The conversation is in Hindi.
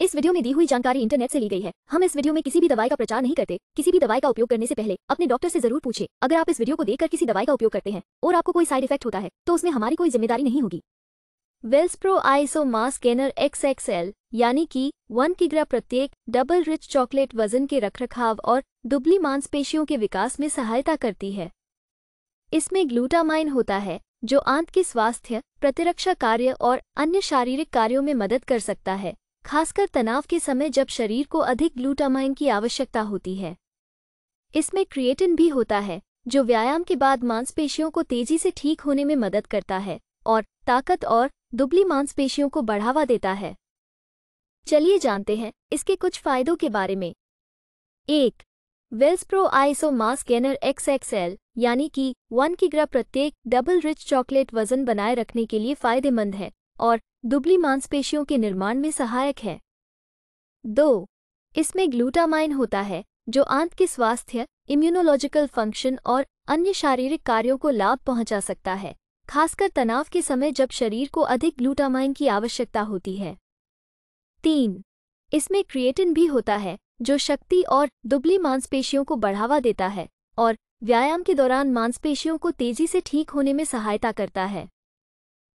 इस वीडियो में दी हुई जानकारी इंटरनेट से ली गई है हम इस वीडियो में किसी भी दवाई का प्रचार नहीं करते किसी भी दवाई का उपयोग करने से पहले अपने डॉक्टर से जरूर पूछे अगर आप इस वीडियो को देखकर किसी दवाई का उपयोग करते हैं और आपको कोई साइड इफेक्ट होता है तो उसमें हमारी कोई जिम्मेदारी नहीं होगी Wells pro iso mass scanner X X L यानी कि वन किग्रा प्रत्येक डबल रिच चॉकलेट वजन के रखरखाव और दुबली मांसपेशियों के विकास में सहायता करती है इसमें ग्लूटामाइन होता है जो आंत के स्वास्थ्य प्रतिरक्षा कार्य और अन्य शारीरिक कार्यों में मदद कर सकता है खासकर तनाव के समय जब शरीर को अधिक ग्लूटामाइन की आवश्यकता होती है इसमें क्रिएटिन भी होता है जो व्यायाम के बाद मांसपेशियों को तेजी से ठीक होने में मदद करता है और ताकत और दुबली मांसपेशियों को बढ़ावा देता है चलिए जानते हैं इसके कुछ फायदों के बारे में एक Wells pro iso mass gainer X X L यानी कि वन की ग्रह प्रत्येक डबल रिच चॉकलेट वजन बनाए रखने के लिए फायदेमंद है और दुबली मांसपेशियों के निर्माण में सहायक है दो इसमें ग्लूटामाइन होता है जो आंत के स्वास्थ्य इम्यूनोलॉजिकल फंक्शन और अन्य शारीरिक कार्यों को लाभ पहुंचा सकता है खासकर तनाव के समय जब शरीर को अधिक ग्लूटामाइन की आवश्यकता होती है तीन इसमें क्रिएटिन भी होता है जो शक्ति और दुबली मांसपेशियों को बढ़ावा देता है और व्यायाम के दौरान मांसपेशियों को तेजी से ठीक होने में सहायता करता है